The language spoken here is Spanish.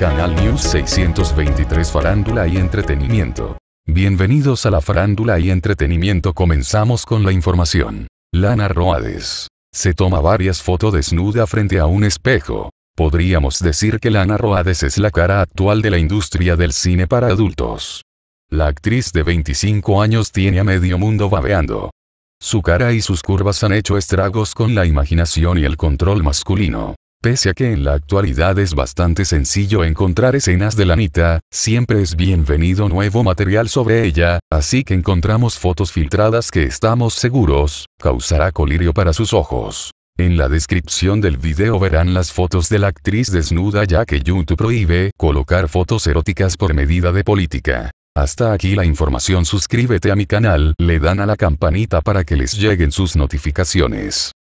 Canal News 623 Farándula y Entretenimiento. Bienvenidos a la Farándula y Entretenimiento. Comenzamos con la información. Lana Roades. Se toma varias fotos desnuda frente a un espejo. Podríamos decir que Lana Roades es la cara actual de la industria del cine para adultos. La actriz de 25 años tiene a medio mundo babeando. Su cara y sus curvas han hecho estragos con la imaginación y el control masculino. Pese a que en la actualidad es bastante sencillo encontrar escenas de la Anita, siempre es bienvenido nuevo material sobre ella, así que encontramos fotos filtradas que estamos seguros, causará colirio para sus ojos. En la descripción del video verán las fotos de la actriz desnuda ya que YouTube prohíbe colocar fotos eróticas por medida de política. Hasta aquí la información suscríbete a mi canal, le dan a la campanita para que les lleguen sus notificaciones.